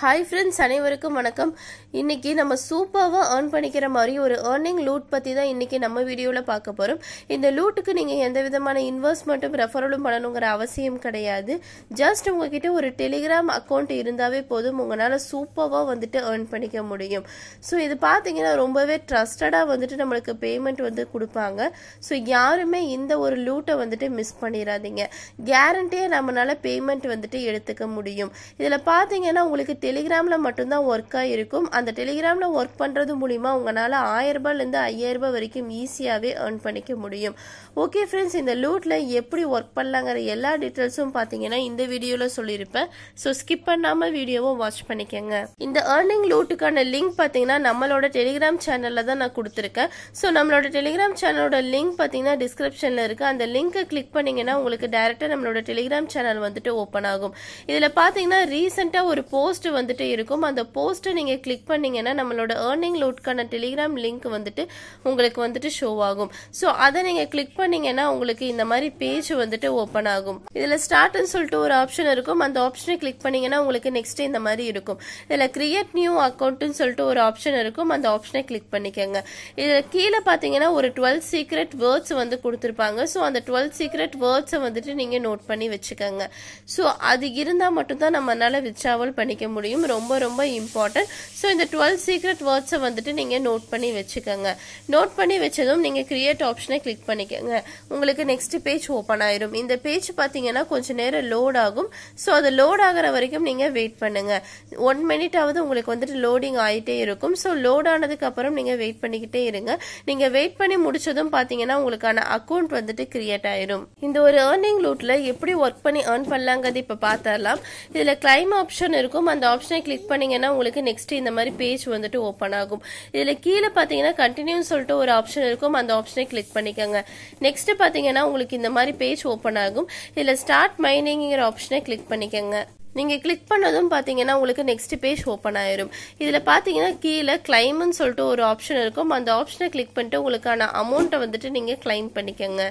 hi friends அனைவருக்கும் வணக்கம் இன்னைக்கு நம்ம சூப்பராக ஏர்ன் பண்ணிக்கிற மாதிரி ஒரு ஏர்னிங் லூட் பற்றி தான் இன்றைக்கி நம்ம வீடியோவில் பார்க்க போகிறோம் இந்த லூட்டுக்கு நீங்கள் எந்த விதமான இன்வெஸ்ட்மெண்ட்டும் ரெஃபரலும் பண்ணணுங்கிற அவசியம் கிடையாது ஜஸ்ட் உங்ககிட்ட ஒரு டெலிகிராம் அக்கௌண்ட் இருந்தாவே போதும் உங்களால் சூப்பராக வந்துட்டு ஏர்ன் பண்ணிக்க முடியும் ஸோ இது பார்த்தீங்கன்னா ரொம்பவே ட்ரஸ்டடாக வந்துட்டு நம்மளுக்கு பேமெண்ட் வந்து கொடுப்பாங்க ஸோ யாருமே இந்த ஒரு லூட்டை வந்துட்டு மிஸ் பண்ணிடாதீங்க கேரண்டியாக நம்மளால் பேமெண்ட் வந்துட்டு எடுத்துக்க முடியும் இதில் பார்த்தீங்கன்னா உங்களுக்கு டெலிகிராமில் மட்டும்தான் ஒர்க்காக இருக்கும் அந்த டெலிகிராமில் ஒர்க் பண்ணுறது மூலிமா உங்களால் ஆயிரரூபாலேருந்து ஐயாயிரரூபா வரைக்கும் ஈஸியாகவே ஏர்ன் பண்ணிக்க முடியும் ஓகே ஃப்ரெண்ட்ஸ் இந்த லூட்டில் எப்படி ஒர்க் பண்ணலாங்கிற எல்லா டீட்டெயில்ஸும் பார்த்தீங்கன்னா இந்த வீடியோவில் சொல்லியிருப்பேன் ஸோ ஸ்கிப் பண்ணாமல் வீடியோவும் வாட்ச் பண்ணிக்கோங்க இந்த ஏர்னிங் லூட்டுக்கான லிங்க் பார்த்தீங்கன்னா நம்மளோட டெலிகிராம் சேனலில் தான் நான் கொடுத்துருக்கேன் ஸோ நம்மளோட டெலிகிராம் சேனலோட லிங்க் பார்த்தீங்கன்னா டிஸ்கிரிப்ஷனில் இருக்குது அந்த லிங்க்கை கிளிக் பண்ணிங்கன்னா உங்களுக்கு டேரெக்டாக நம்மளோட டெலிகிராம் சேனல் வந்துட்டு ஓப்பன் ஆகும் இதில் பார்த்தீங்கன்னா ரீசெண்டாக ஒரு போஸ்ட் வந்துட்டு இருக்கும் அந்த போஸ்ட்டை நீங்கள் கிளிக் பண்ணிங்கன்னா நம்மளோட ஏர்னிங் லோட்கான டெலிகிராம் லிங்க் வந்துட்டு உங்களுக்கு வந்துட்டு ஷோ ஆகும் ஸோ அதை நீங்கள் கிளிக் பண்ணிங்கன்னா உங்களுக்கு இந்த மாதிரி பேஜ் வந்துட்டு ஓப்பன் ஆகும் இதில் ஸ்டார்ட்னு சொல்லிட்டு ஒரு ஆப்ஷன் இருக்கும் அந்த ஆப்ஷனை கிளிக் பண்ணிங்கன்னா உங்களுக்கு நெக்ஸ்ட் இந்த மாதிரி இருக்கும் இதில் கிரியேட் நியூ அக்கௌண்ட்டுன்னு சொல்லிட்டு ஒரு ஆப்ஷன் இருக்கும் அந்த ஆப்ஷனை கிளிக் பண்ணிக்கோங்க இதில் கீழே பார்த்தீங்கன்னா ஒரு டுவெல் சீக்ரெட் வேர்ட்ஸ் வந்து கொடுத்துருப்பாங்க ஸோ அந்த டுவெல் சீக்ரெட் வேர்ட்ஸை வந்துட்டு நீங்கள் நோட் பண்ணி வச்சுக்கோங்க ஸோ அது இருந்தால் மட்டும்தான் நம்மளால் வித்ராவல் பண்ணிக்க முடியும் முடியும் ரொம்ப ரொம்ப இம்பார்ட்டன்ட் ஸோ இந்த டுவெல் சீக்ரெட் வேர்ட்ஸை வந்துட்டு நீங்கள் நோட் பண்ணி வச்சுக்கோங்க நோட் பண்ணி வச்சதும் நீங்கள் கிரியேட் ஆப்ஷனை கிளிக் பண்ணிக்கோங்க உங்களுக்கு நெக்ஸ்ட் பேஜ் ஓப்பன் ஆயிரும் இந்த பேஜ் பார்த்தீங்கன்னா கொஞ்சம் நேரம் லோட் ஆகும் ஸோ அது லோட் ஆகிற வரைக்கும் நீங்கள் வெயிட் பண்ணுங்கள் ஒன் மினிட்டாவது உங்களுக்கு வந்துட்டு லோடிங் ஆகிட்டே இருக்கும் ஸோ லோட் ஆனதுக்கு அப்புறம் நீங்கள் வெயிட் பண்ணிக்கிட்டே இருங்க நீங்கள் வெயிட் பண்ணி முடிச்சதும் பார்த்தீங்கன்னா உங்களுக்கான அக்கௌண்ட் வந்துட்டு கிரியேட் ஆயிரும் இந்த ஒரு ஏர்னிங் லூட்ல எப்படி ஒர்க் பண்ணி ஏர்ன் பண்ணலாங்கிறது இப்போ பார்த்தரலாம் இதில் கிளைம் ஆப்ஷன் இருக்கும் அந்த ஆப்ஷனை கிளிக் பண்ணிங்கன்னா உங்களுக்கு நெக்ஸ்ட் இந்த மாதிரி பேஜ் வந்துட்டு ஓப்பன் ஆகும் இதில் கீழே பார்த்தீங்கன்னா கண்டினியூன்னு சொல்லிட்டு ஒரு ஆப்ஷன் இருக்கும் அந்த ஆப்ஷனை கிளிக் பண்ணிக்கோங்க நெக்ஸ்ட் பார்த்தீங்கன்னா உங்களுக்கு இந்த மாதிரி பேஜ் ஓப்பன் ஆகும் இதில் ஸ்டார்ட் மைனிங்கிற ஆப்ஷனை கிளிக் பண்ணிக்கோங்க நீங்கள் கிளிக் பண்ணதும் பார்த்தீங்கன்னா உங்களுக்கு நெக்ஸ்ட் பேஜ் ஓப்பன் ஆயிரும் இதில் பார்த்தீங்கன்னா கீழே கிளைம்னு சொல்லிட்டு ஒரு ஆப்ஷன் இருக்கும் அந்த ஆப்ஷனை கிளிக் பண்ணிட்டு உங்களுக்கான அமௌண்ட்டை வந்துட்டு நீங்கள் கிளைம் பண்ணிக்கோங்க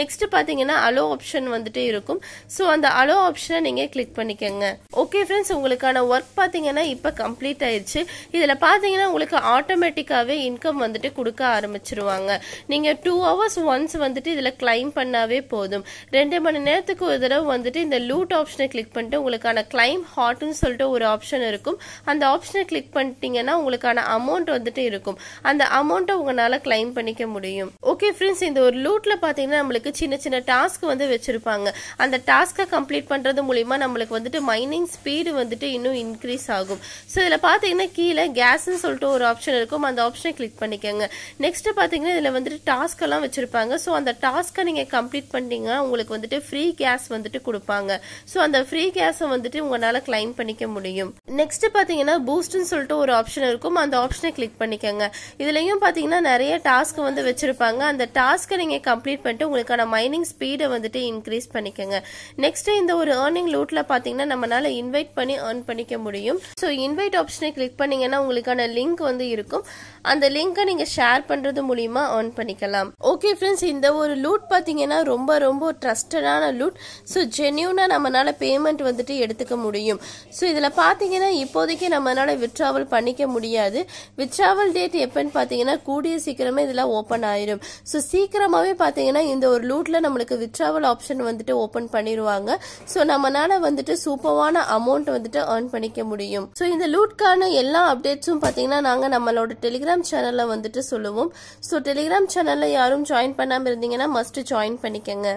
நெக்ஸ்ட் பார்த்தீங்கன்னா அலோ ஆப்ஷன் வந்துட்டு இருக்கும் ஸோ அந்த அலோ ஆப்ஷனை நீங்கள் கிளிக் பண்ணிக்கோங்க ஓகே ஃப்ரெண்ட்ஸ் உங்களுக்கான ஒர்க் பார்த்தீங்கன்னா இப்போ கம்ப்ளீட் ஆயிடுச்சு இதில் பார்த்தீங்கன்னா உங்களுக்கு ஆட்டோமேட்டிக்காகவே இன்கம் வந்துட்டு கொடுக்க ஆரம்பிச்சிருவாங்க நீங்கள் டூ ஹவர்ஸ் ஒன்ஸ் வந்துட்டு இதில் கிளைம் பண்ணாவே போதும் ரெண்டு மணி நேரத்துக்கு ஒரு தடவை வந்துட்டு இந்த லூட் ஆப்ஷனை கிளிக் பண்ணிட்டு உங்களுக்கான கிளைம் ஹாட்னு சொல்லிட்டு ஒரு ஆப்ஷன் இருக்கும் அந்த ஆப்ஷனை கிளிக் பண்ணிட்டீங்கன்னா உங்களுக்கான அமௌண்ட் வந்துட்டு இருக்கும் அந்த அமௌண்ட்டை உங்களால் கிளைம் பண்ணிக்க முடியும் ஓகே ஃப்ரெண்ட்ஸ் இந்த ஒரு லூட்டில் பார்த்தீங்கன்னா நம்மளுக்கு சின்ன சின்ன டாஸ்க் வந்து வச்சுருப்பாங்க அந்த டாஸ்க்கை கம்ப்ளீட் பண்ணுறது மூலிமா நம்மளுக்கு வந்துட்டு மைனிங் ஸ்பீடு வந்துட்டு இன்னும் இன்க்ரீஸ் ஆகும் ஸோ இதில் பார்த்தீங்கன்னா கீழே கேஸ்ன்னு சொல்லிட்டு ஒரு ஆப்ஷன் இருக்கும் அந்த ஆப்ஷனை கிளிக் பண்ணிக்கோங்க நெக்ஸ்ட் பார்த்தீங்கன்னா இதில் வந்துட்டு டாஸ்க் எல்லாம் வச்சுருப்பாங்க ஸோ அந்த டாஸ்க்கை நீங்கள் கம்ப்ளீட் பண்ணிட்டீங்கன்னா உங்களுக்கு வந்துட்டு ஃப்ரீ கேஸ் வந்துட்டு கொடுப்பாங்க ஸோ அந்த ஃப்ரீ கேஸை வந்துட்டு உங்களால் கிளைம் பண்ணிக்க முடியும் நெக்ஸ்ட் பார்த்தீங்கன்னா பூஸ்ட்னு சொல்லிட்டு ஒரு ஆப்ஷன் இருக்கும் அந்த ஆப்ஷனை கிளிக் பண்ணிக்கோங்க இதுலேயும் பார்த்தீங்கன்னா நிறைய டாஸ்க் வந்து வச்சுருப்பாங்க அந்த டாஸ்க்கை நீங்கள் கம்ப்ளீட் பண்ணிட்டு உங்களுக்கான மைனிங் ஸ்பீடை வந்துட்டு இன்க்ரீஸ் பண்ணிக்கோங்க நெக்ஸ்ட் இந்த ஒரு ஏர்னிங் லூட்டில் பார்த்தீங்கன்னா நம்மளால இன்வைட் பண்ணி ஏர்ன் பண்ணிக்க முடியும் ஸோ இன்வைட் ஆப்ஷனை கிளிக் பண்ணீங்கன்னா உங்களுக்கான லிங்க் வந்து இருக்கும் அந்த லிங்கை நீங்கள் ஷேர் பண்ணுறது மூலிமா ஏர்ன் பண்ணிக்கலாம் ஓகே ஃப்ரெண்ட்ஸ் இந்த ஒரு லூட் பார்த்தீங்கன்னா ரொம்ப ரொம்ப ட்ரஸ்டடான லூட் ஸோ ஜென்யூனாக நம்மளால பேமெண்ட் வந்துட்டு எடுத்துக்க முடியும் ஸோ இதில் பார்த்தீங்கன்னா இப்போதைக்கு நம்மளால விட்ராவல் பண்ணிக்க முடியாது விட்ராவல் டேட் எப்போன்னு பார்த்தீங்கன்னா கூடிய சீக்கிரமே இதெல்லாம் ஓப்பன் ஆயிரும் ஸோ சீக்கிரமாகவே பார்த்தீங்கன்னா இந்த ஒரு லூட்டில் நம்மளுக்கு வித்ட்ராவல் ஆப்ஷன் வந்துட்டு ஓப்பன் பண்ணிடுவாங்க ஸோ நம்மளால வந்துட்டு சூப்பரான அமௌண்ட் வந்துட்டு ஏர்ன் பண்ணிக்க முடியும் ஸோ இந்த லூட்கான எல்லா அப்டேட்ஸும் பார்த்தீங்கன்னா நாங்கள் நம்மளோட டெலிகிராம் சேனலில் வந்துட்டு சொல்லுவோம் ஸோ டெலிகிராம் சேனலில் யாரும் ஜாயின் பண்ணாமல் இருந்தீங்கன்னா மஸ்ட் ஜாயின் பண்ணிக்கங்க